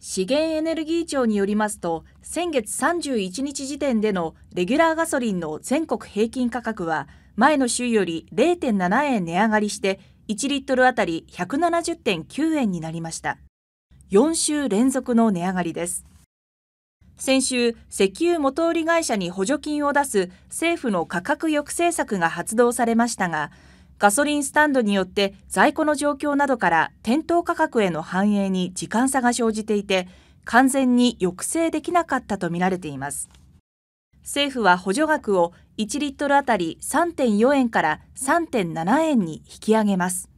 資源エネルギー庁によりますと先月31日時点でのレギュラーガソリンの全国平均価格は前の週より0.7円値上がりして1リットルあたり170.9円になりました4週連続の値上がりです先週石油元売り会社に補助金を出す政府の価格抑制策が発動されましたがガソリンスタンドによって在庫の状況などから店頭価格への反映に時間差が生じていて、完全に抑制できなかったとみられています。政府は補助額を1リットルあたり3.4円から3.7円に引き上げます。